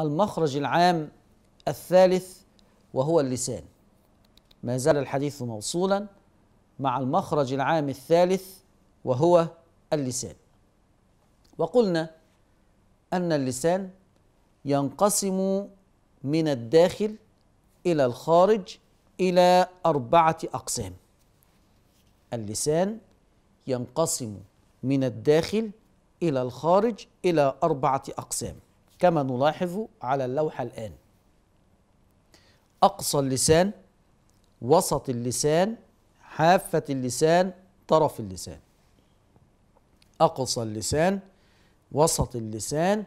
المخرج العام الثالث وهو اللسان ما زال الحديث موصولا مع المخرج العام الثالث وهو اللسان وقلنا ان اللسان ينقسم من الداخل الى الخارج الى اربعه اقسام اللسان ينقسم من الداخل الى الخارج الى اربعه اقسام كما نلاحظ على اللوحة الآن أقصى اللسان وسط اللسان حافة اللسان طرف اللسان أقصى اللسان وسط اللسان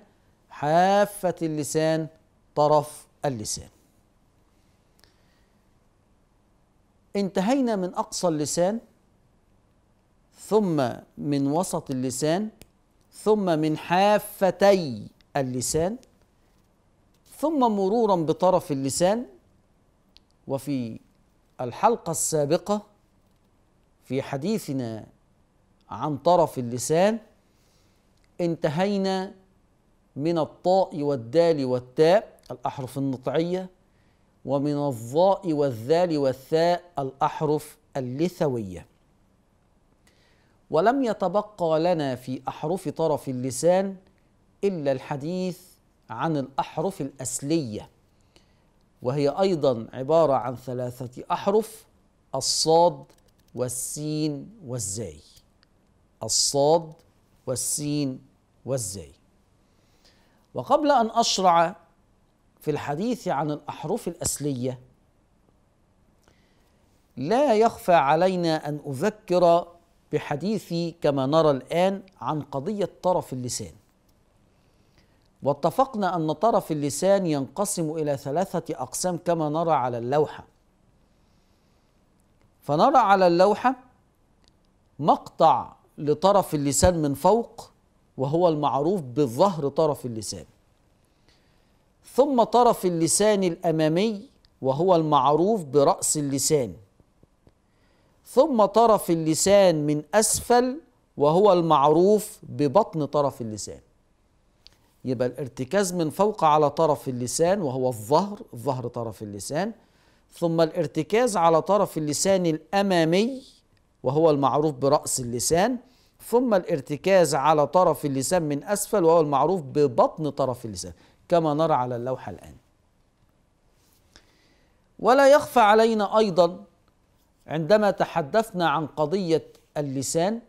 حافة اللسان طرف اللسان انتهينا من أقصى اللسان ثم من وسط اللسان ثم من حافتي اللسان ثم مرورا بطرف اللسان وفي الحلقه السابقه في حديثنا عن طرف اللسان انتهينا من الطاء والدال والتاء الاحرف النطعيه ومن الظاء والذال والثاء الاحرف اللثويه ولم يتبقى لنا في احرف طرف اللسان إلا الحديث عن الأحرف الأصلية وهي أيضا عبارة عن ثلاثة أحرف الصاد والسين والزاي الصاد والسين والزاي وقبل أن أشرع في الحديث عن الأحرف الأصلية لا يخفى علينا أن أذكر بحديثي كما نرى الآن عن قضية طرف اللسان واتفقنا أن طرف اللسان ينقسم إلى ثلاثة أقسام كما نرى على اللوحة فنرى على اللوحة مقطع لطرف اللسان من فوق وهو المعروف بالظهر طرف اللسان ثم طرف اللسان الأمامي وهو المعروف برأس اللسان ثم طرف اللسان من أسفل وهو المعروف ببطن طرف اللسان يبقى الارتكاز من فوق على طرف اللسان وهو الظهر ظهر طرف اللسان ثم الارتكاز على طرف اللسان الأمامي وهو المعروف برأس اللسان ثم الارتكاز على طرف اللسان من أسفل وهو المعروف ببطن طرف اللسان كما نرى على اللوحة الآن ولا يخفى علينا أيضا عندما تحدثنا عن قضية اللسان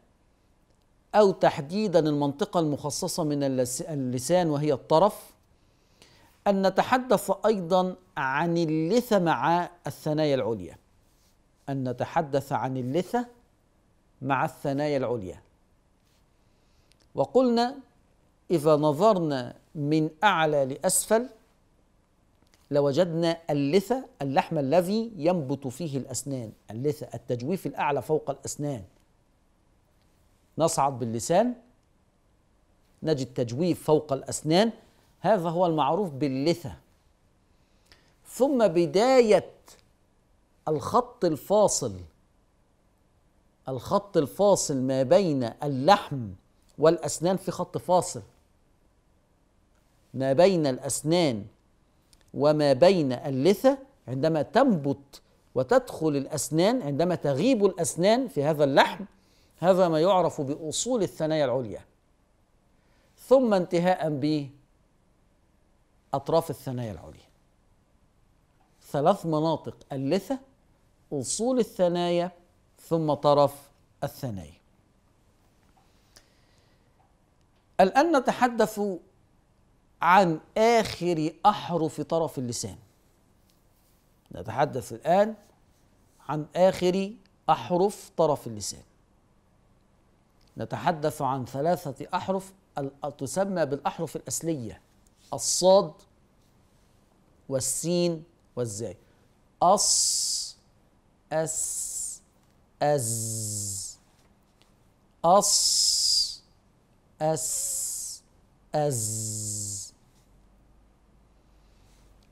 أو تحديدا المنطقة المخصصة من اللسان وهي الطرف أن نتحدث أيضا عن اللثة مع الثنايا العليا أن نتحدث عن اللثة مع الثنايا العليا وقلنا إذا نظرنا من أعلى لأسفل لوجدنا اللثة اللحم الذي ينبت فيه الأسنان اللثة التجويف الأعلى فوق الأسنان نصعد باللسان نجد تجويف فوق الأسنان هذا هو المعروف باللثة ثم بداية الخط الفاصل الخط الفاصل ما بين اللحم والأسنان في خط فاصل ما بين الأسنان وما بين اللثة عندما تنبت وتدخل الأسنان عندما تغيب الأسنان في هذا اللحم هذا ما يعرف باصول الثنايا العليا ثم انتهاء باطراف الثنايا العليا ثلاث مناطق اللثه اصول الثنايا ثم طرف الثنايا الان نتحدث عن اخر احرف طرف اللسان نتحدث الان عن اخر احرف طرف اللسان نتحدث عن ثلاثة أحرف تسمى بالأحرف الأصلية الصاد والسين والزاي أص أس أز أص أس أز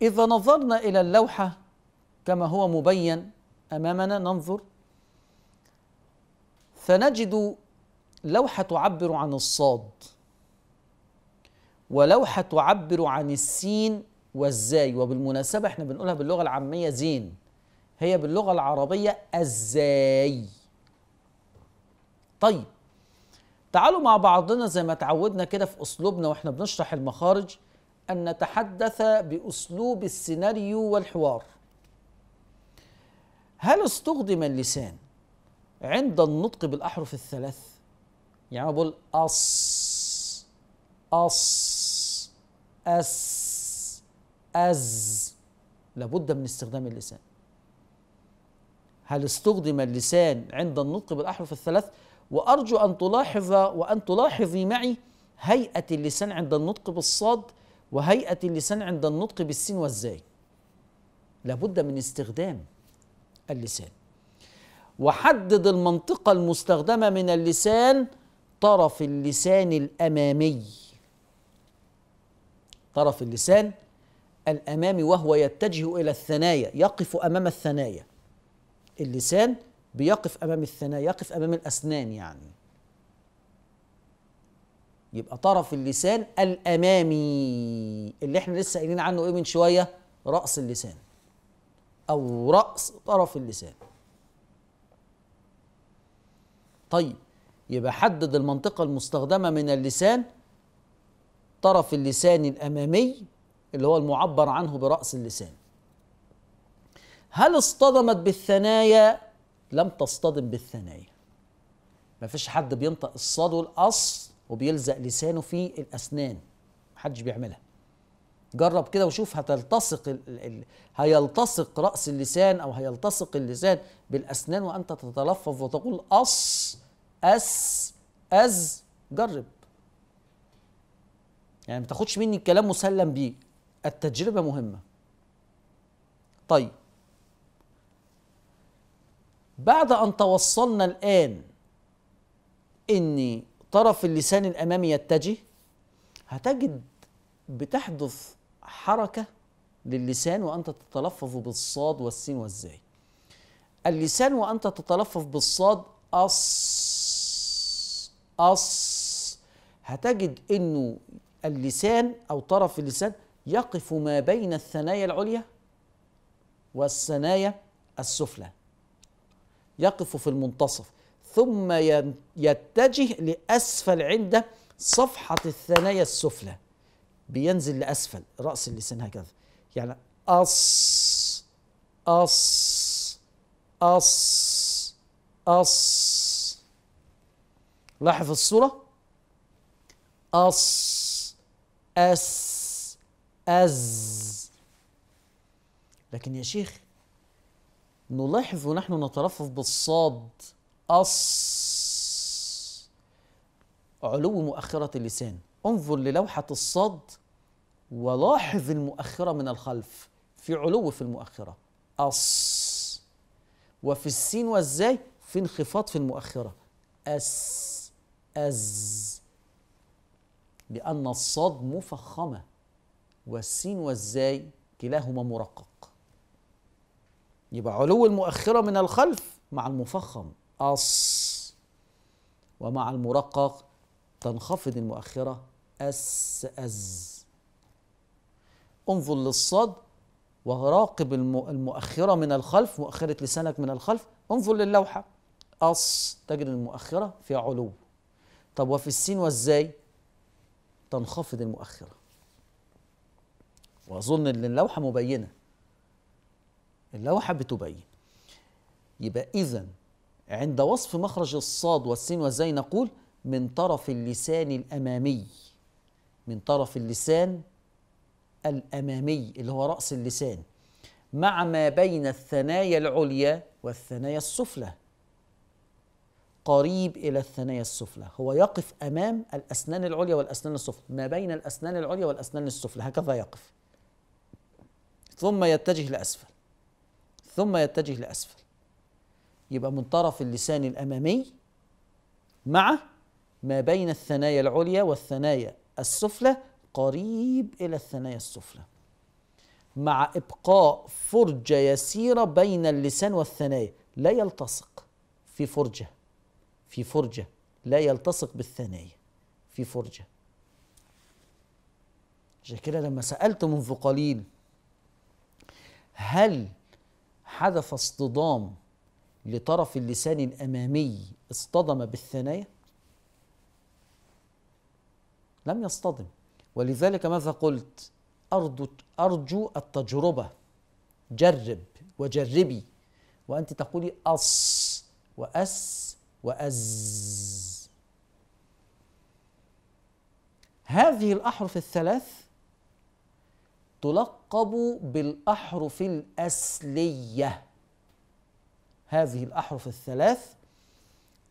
إذا نظرنا إلى اللوحة كما هو مبين أمامنا ننظر فنجد لوحة تعبر عن الصاد ولوحة تعبر عن السين والزاي وبالمناسبة احنا بنقولها باللغة العامية زين هي باللغة العربية الزاي طيب تعالوا مع بعضنا زي ما تعودنا كده في أسلوبنا واحنا بنشرح المخارج أن نتحدث بأسلوب السيناريو والحوار هل استخدم اللسان عند النطق بالأحرف الثلاث؟ يعني أنا بقول أص أص أس أز لابد من استخدام اللسان هل استخدم اللسان عند النطق بالأحرف الثلاث وأرجو أن تلاحظ وأن تلاحظي معي هيئة اللسان عند النطق بالصاد وهيئة اللسان عند النطق بالسين والزاي لابد من استخدام اللسان وحدد المنطقة المستخدمة من اللسان طرف اللسان الامامي طرف اللسان الامامي وهو يتجه الى الثنايا يقف امام الثنايا اللسان بيقف امام الثنايا يقف امام الاسنان يعني يبقى طرف اللسان الامامي اللي احنا لسه قايلين عنه ايه من شويه راس اللسان او راس طرف اللسان طيب يبقى حدد المنطقة المستخدمة من اللسان طرف اللسان الأمامي اللي هو المعبر عنه برأس اللسان هل اصطدمت بالثنايا لم تصطدم بالثنايا ما فيش حد بينطق الصاد والأص وبيلزق لسانه في الأسنان محدش بيعملها جرب كده وشوف هتلتصق ال... ال... هيلتصق رأس اللسان أو هيلتصق اللسان بالأسنان وأنت تتلفظ وتقول أص أس أز جرب يعني ما تاخدش مني الكلام مسلم بيه التجربة مهمة طيب بعد أن توصلنا الآن إن طرف اللسان الأمامي يتجه هتجد بتحدث حركة للسان وأنت تتلفظ بالصاد والسين والزاي اللسان وأنت تتلفظ بالصاد أص أص هتجد أنه اللسان أو طرف اللسان يقف ما بين الثنايا العليا والثنايا السفلى يقف في المنتصف ثم يتجه لأسفل عند صفحة الثنايا السفلى بينزل لأسفل رأس اللسان هكذا يعني أص أص أص أص لاحظ الصورة أص أس أز لكن يا شيخ نلاحظ ونحن نترفف بالصاد أص علو مؤخرة اللسان انظر للوحة الصاد ولاحظ المؤخرة من الخلف في علو في المؤخرة أص وفي السين والزاي في انخفاض في المؤخرة أس أز لأن الصاد مفخمة والسين والزاي كلاهما مرقق يبقى علو المؤخرة من الخلف مع المفخم أص ومع المرقق تنخفض المؤخرة أس أز انظر للصاد وراقب المؤخرة من الخلف مؤخرة لسانك من الخلف انظر للوحة أص تجد المؤخرة فيها علو طب وفي السين وازاي تنخفض المؤخرة وأظن إن اللوحة مبينة اللوحة بتبين يبقى إذا عند وصف مخرج الصاد والسين والزاي نقول من طرف اللسان الأمامي من طرف اللسان الأمامي اللي هو رأس اللسان مع ما بين الثنايا العليا والثنايا السفلى قريب الى الثنايا السفلى هو يقف امام الاسنان العليا والاسنان السفلى ما بين الاسنان العليا والاسنان السفلى هكذا يقف ثم يتجه لاسفل ثم يتجه لاسفل يبقى من طرف اللسان الامامي مع ما بين الثنايا العليا والثنايا السفلى قريب الى الثنايا السفلى مع ابقاء فرجه يسيره بين اللسان والثنايا لا يلتصق في فرجه في فرجة لا يلتصق بالثنايا في فرجة عشان كده لما سألت منذ قليل هل حدث اصطدام لطرف اللسان الأمامي اصطدم بالثنايا لم يصطدم ولذلك ماذا قلت أرجو, أرجو التجربة جرب وجربي وأنت تقولي أص وأس وأز هذه الأحرف الثلاث تلقب بالأحرف الأسلية هذه الأحرف الثلاث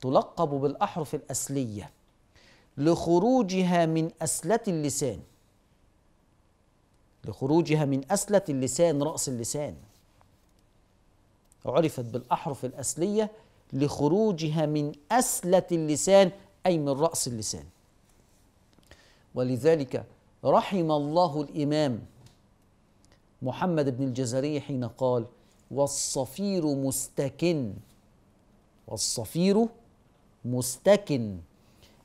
تلقب بالأحرف الأسلية لخروجها من أسلة اللسان لخروجها من أسلة اللسان رأس اللسان عرفت بالأحرف الأسلية لخروجها من أسلة اللسان أي من رأس اللسان ولذلك رحم الله الإمام محمد بن الجزري حين قال والصفير مستكن والصفير مستكن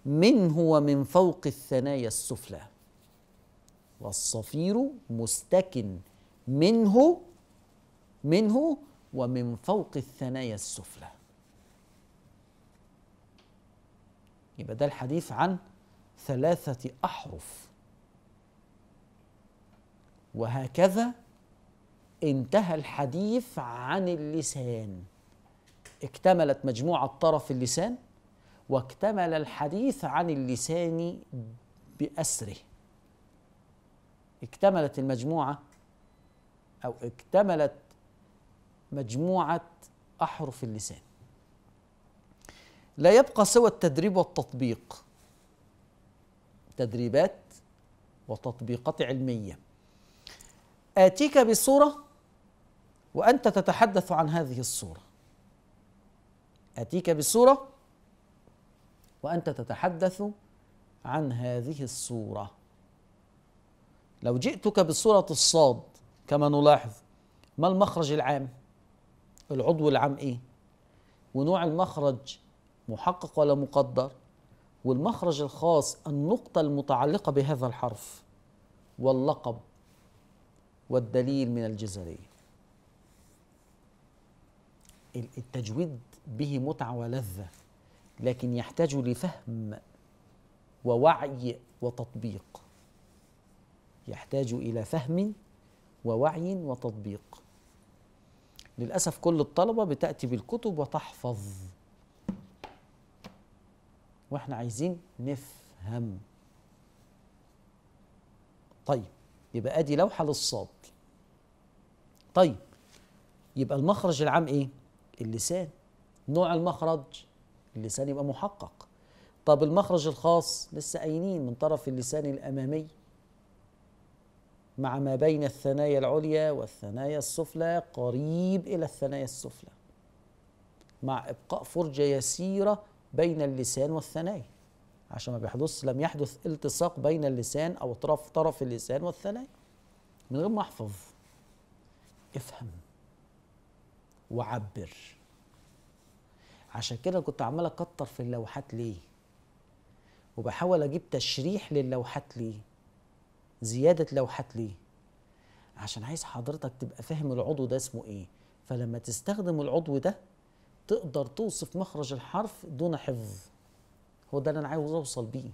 منه ومن فوق الثنايا السفلى والصفير مستكن منه منه ومن فوق الثنايا السفلى يبقى ده الحديث عن ثلاثة أحرف وهكذا انتهى الحديث عن اللسان اكتملت مجموعة طرف اللسان واكتمل الحديث عن اللسان بأسره اكتملت المجموعة أو اكتملت مجموعة أحرف اللسان لا يبقى سوى التدريب والتطبيق تدريبات وتطبيقات علميه اتيك بصوره وانت تتحدث عن هذه الصوره اتيك بصوره وانت تتحدث عن هذه الصوره لو جئتك بصوره الصاد كما نلاحظ ما المخرج العام العضو العام ايه ونوع المخرج محقق ولا مقدر والمخرج الخاص النقطة المتعلقة بهذا الحرف واللقب والدليل من الجزرية التجويد به متعة ولذة لكن يحتاج لفهم ووعي وتطبيق يحتاج إلى فهم ووعي وتطبيق للأسف كل الطلبة بتأتي بالكتب وتحفظ واحنا عايزين نفهم طيب يبقى ادي لوحه للصاد طيب يبقى المخرج العام ايه اللسان نوع المخرج اللسان يبقى محقق طب المخرج الخاص لسه قايلين من طرف اللسان الامامي مع ما بين الثنايا العليا والثنايا السفلى قريب الى الثنايا السفلى مع ابقاء فرجه يسيره بين اللسان والثنايا عشان ما بيحدث لم يحدث التصاق بين اللسان او طرف طرف اللسان والثنايا من غير ما احفظ افهم وعبر عشان كده كنت عمال اكتر في اللوحات ليه وبحاول اجيب تشريح للوحات ليه زياده لوحات ليه عشان عايز حضرتك تبقى فاهم العضو ده اسمه ايه فلما تستخدم العضو ده تقدر توصف مخرج الحرف دون حفظ هو ده اللي انا عاوز اوصل بيه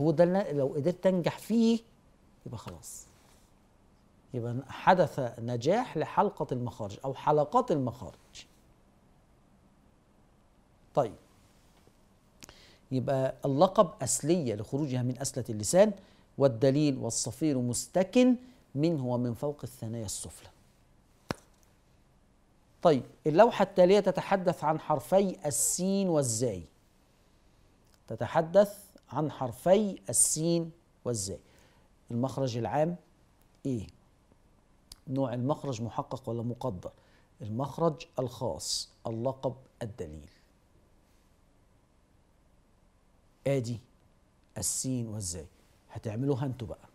هو ده اللي لو قدرت انجح فيه يبقى خلاص يبقى حدث نجاح لحلقة المخارج أو حلقات المخارج طيب يبقى اللقب أسلية لخروجها من أسلة اللسان والدليل والصفير مستكن منه ومن فوق الثنايا السفلى طيب اللوحة التالية تتحدث عن حرفي السين والزاي تتحدث عن حرفي السين والزاي المخرج العام ايه نوع المخرج محقق ولا مقدر المخرج الخاص اللقب الدليل ادي السين والزاي هتعملوها انتوا بقى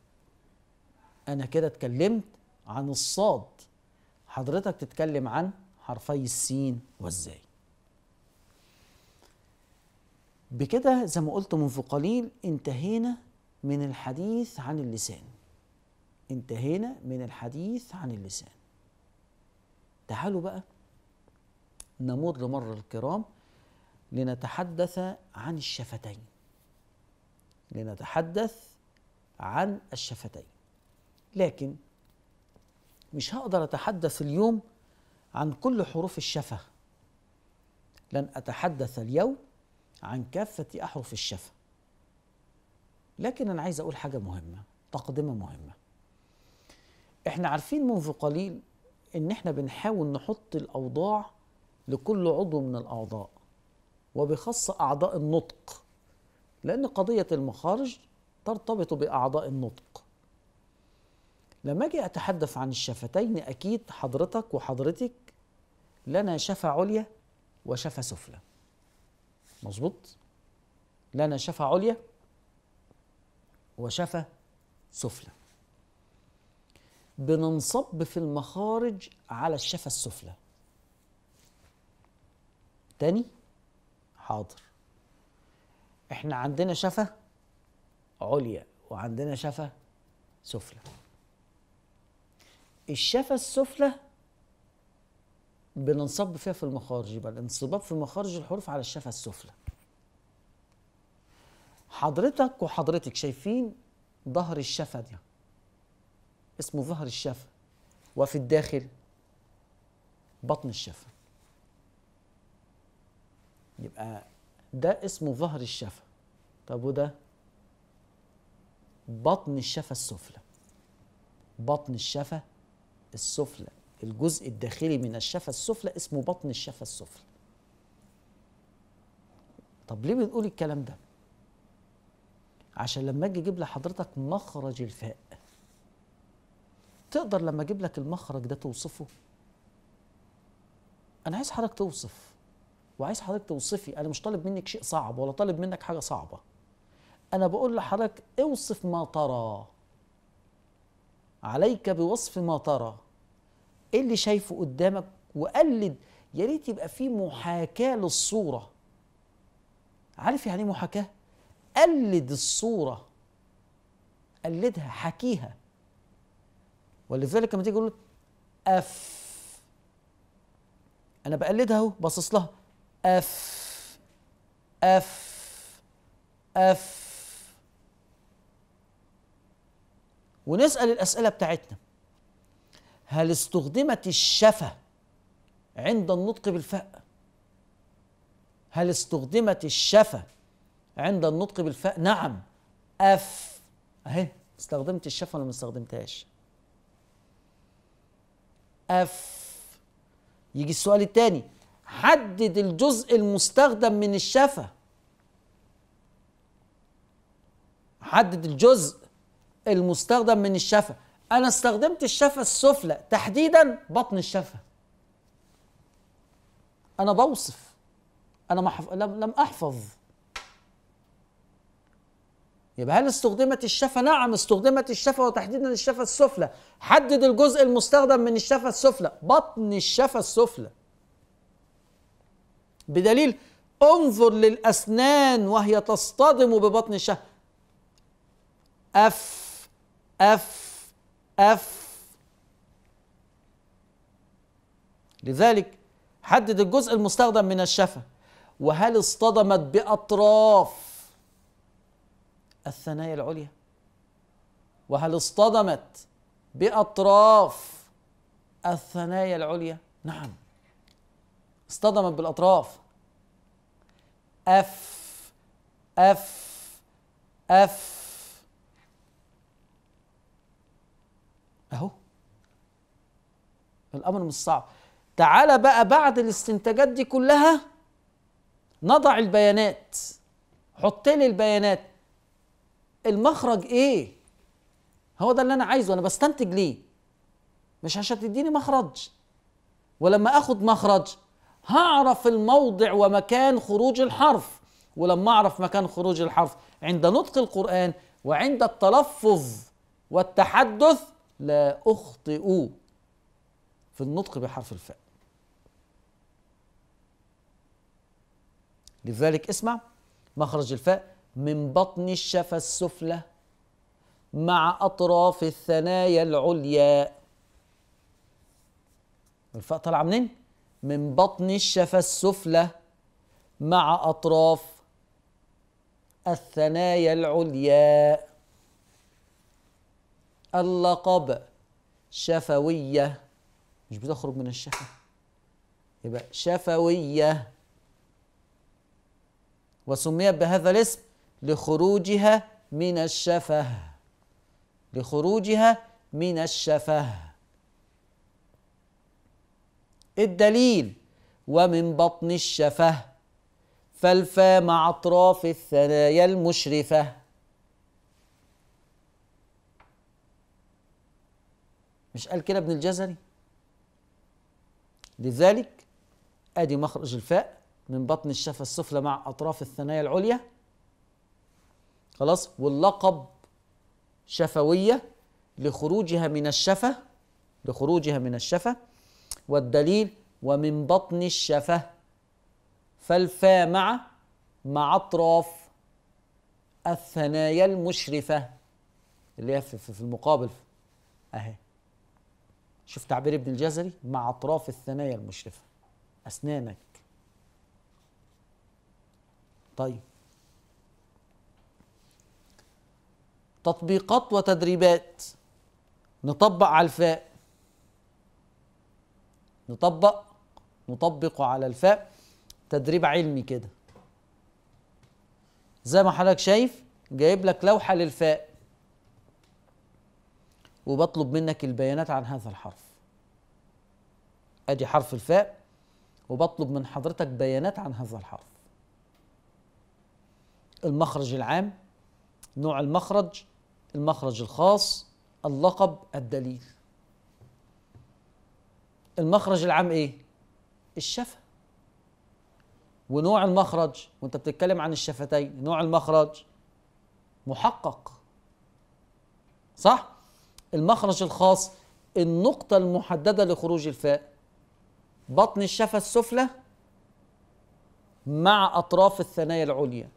انا كده اتكلمت عن الصاد حضرتك تتكلم عن حرفي السين والزاي بكده زي ما قلت منذ قليل انتهينا من الحديث عن اللسان انتهينا من الحديث عن اللسان تعالوا بقى نمر مر الكرام لنتحدث عن الشفتين لنتحدث عن الشفتين لكن مش هقدر اتحدث اليوم عن كل حروف الشفة لن أتحدث اليوم عن كافة أحرف الشفة لكن أنا عايز أقول حاجة مهمة تقدمة مهمة إحنا عارفين منذ قليل إن إحنا بنحاول نحط الأوضاع لكل عضو من الأعضاء وبخاصة أعضاء النطق لأن قضية المخارج ترتبط بأعضاء النطق لما أجي أتحدث عن الشفتين أكيد حضرتك وحضرتك لنا شفا عليا وشفا سفلى مظبوط لنا شفا عليا وشفا سفلى بننصب في المخارج على الشفا السفلى تاني حاضر احنا عندنا شفا عليا وعندنا شفا سفلى الشفا السفلى بننصب فيها في المخارج يبقى الانصباب في مخارج الحروف على الشفه السفلى حضرتك وحضرتك شايفين ظهر الشفه دي اسمه ظهر الشفه وفي الداخل بطن الشفه يبقى ده اسمه ظهر الشفه طب وده بطن الشفه السفلى بطن الشفه السفلى الجزء الداخلي من الشفة السفلى اسمه بطن الشفة السفلى طب ليه بنقول الكلام ده عشان لما اجي اجيب لحضرتك مخرج الفاء تقدر لما اجيب لك المخرج ده توصفه انا عايز حضرتك توصف وعايز حضرتك توصفي انا مش طالب منك شيء صعب ولا طالب منك حاجه صعبه انا بقول لحضرتك اوصف ما ترى عليك بوصف ما ترى ايه اللي شايفه قدامك وقلد يا ريت يبقى في محاكاه للصوره عارف يعني ايه محاكاه قلد الصوره قلدها حكيها ولذلك لما تيجي تقول اف انا بقلدها اهو باصص لها اف اف اف ونسال الاسئله بتاعتنا هل استخدمت الشفة عند النطق بالفاء هل استخدمت الشفة عند النطق بالفاء نعم أف أهي استخدمت الشفة ولا ما استخدمتهاش أف يجي السؤال الثاني حدد الجزء المستخدم من الشفة حدد الجزء المستخدم من الشفة انا استخدمت الشفه السفلى تحديدا بطن الشفه انا بوصف انا محف... لم... لم احفظ يبقى هل استخدمت الشفه نعم استخدمت الشفه وتحديدا الشفه السفلى حدد الجزء المستخدم من الشفه السفلى بطن الشفه السفلى بدليل انظر للاسنان وهي تصطدم ببطن الشفه اف اف اف لذلك حدد الجزء المستخدم من الشفة وهل اصطدمت بأطراف الثنايا العليا وهل اصطدمت بأطراف الثنايا العليا نعم اصطدمت بالأطراف اف اف اف اهو الامر مش صعب تعالى بقى بعد الاستنتاجات دي كلها نضع البيانات حط لي البيانات المخرج ايه هو ده اللي انا عايزه انا بستنتج ليه مش عشان تديني مخرج ولما اخد مخرج هعرف الموضع ومكان خروج الحرف ولما اعرف مكان خروج الحرف عند نطق القران وعند التلفظ والتحدث لا أخطئ في النطق بحرف الفاء لذلك اسمع مخرج الفاء من بطن الشفة السفلى مع أطراف الثنايا العليا الفاء طالعة منين؟ من بطن الشفة السفلى مع أطراف الثنايا العليا اللقب شفوية مش بتخرج من الشفة يبقى شفوية وسميت بهذا الاسم لخروجها من الشفه لخروجها من الشفه الدليل ومن بطن الشفه فالفا مع اطراف الثنايا المشرفه مش قال كده ابن الجزري لذلك ادي مخرج الفاء من بطن الشفة السفلى مع اطراف الثنايا العليا خلاص واللقب شفوية لخروجها من الشفة لخروجها من الشفة والدليل ومن بطن الشفة فالفاء مع مع اطراف الثنايا المشرفة اللي هي في المقابل اهي شوف تعبير ابن الجزري مع اطراف الثنايا المشرفه اسنانك طيب تطبيقات وتدريبات نطبق على الفاء نطبق نطبق على الفاء تدريب علمي كده زي ما حضرتك شايف جايب لك لوحه للفاء وبطلب منك البيانات عن هذا الحرف ادي حرف الفاء وبطلب من حضرتك بيانات عن هذا الحرف المخرج العام نوع المخرج المخرج الخاص اللقب الدليل المخرج العام ايه الشفه ونوع المخرج وانت بتتكلم عن الشفتين نوع المخرج محقق صح المخرج الخاص النقطة المحددة لخروج الفاء بطن الشفة السفلى مع أطراف الثنايا العليا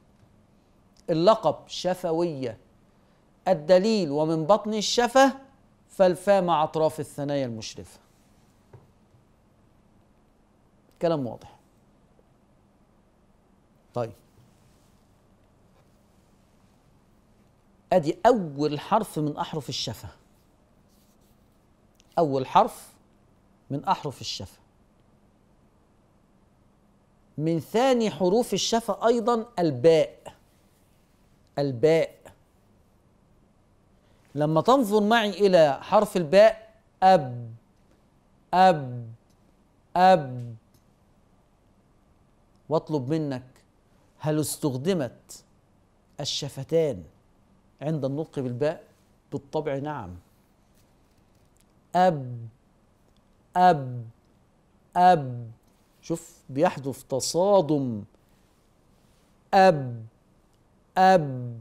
اللقب شفوية الدليل ومن بطن الشفة فالفاء مع أطراف الثنايا المشرفة كلام واضح طيب ادي اول حرف من احرف الشفه أول حرف من أحرف الشفة من ثاني حروف الشفة أيضا الباء الباء لما تنظر معي إلى حرف الباء أب أب أب واطلب منك هل استخدمت الشفتان عند النطق بالباء بالطبع نعم أب أب أب شوف بيحدث تصادم أب أب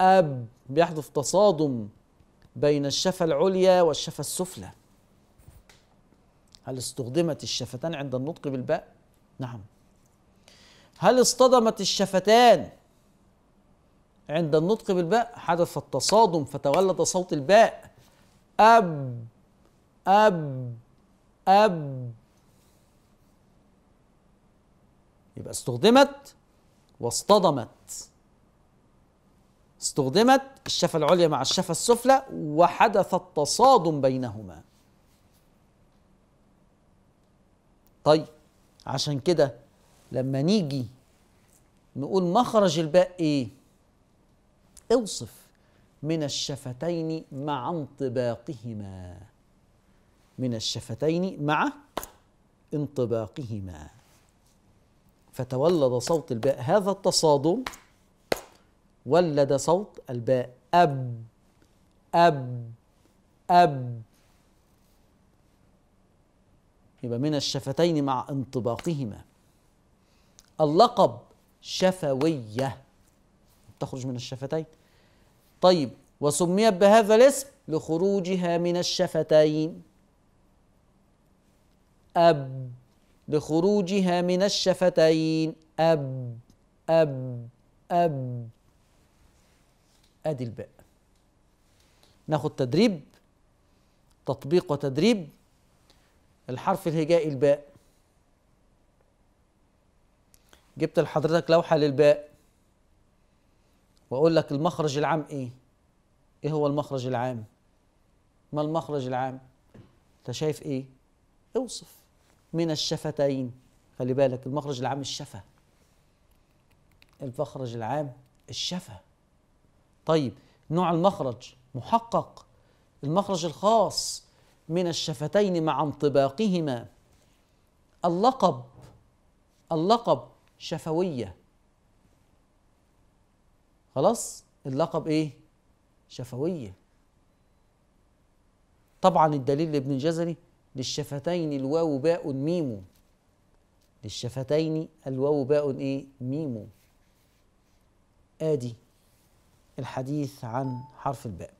أب بيحدث تصادم بين الشفة العليا والشفة السفلى هل استخدمت الشفتان عند النطق بالباء؟ نعم هل اصطدمت الشفتان عند النطق بالباء؟ حدث التصادم فتولد صوت الباء أب أب أب يبقى استخدمت واصطدمت استخدمت الشفة العليا مع الشفة السفلى وحدث التصادم بينهما طيب عشان كده لما نيجي نقول مخرج الباء ايه اوصف من الشفتين مع انطباقهما من الشفتين مع انطباقهما فتولد صوت الباء هذا التصادم ولد صوت الباء أب أب أب يبقى من الشفتين مع انطباقهما اللقب شفوية تخرج من الشفتين طيب وسميت بهذا الاسم لخروجها من الشفتين أب لخروجها من الشفتين أب أب أب أدي الباء ناخد تدريب تطبيق وتدريب الحرف الهجائي الباء جبت لحضرتك لوحة للباء وأقول لك المخرج العام إيه؟ إيه هو المخرج العام؟ ما المخرج العام؟ أنت شايف إيه؟ اوصف من الشفتين خلي بالك المخرج العام الشفة المخرج العام الشفة طيب نوع المخرج محقق المخرج الخاص من الشفتين مع انطباقهما اللقب اللقب شفوية خلاص اللقب ايه شفوية طبعا الدليل لابن الجزري للشفتين الواو باء ميم للشفتين الواو باء ايه ميم ادي الحديث عن حرف الباء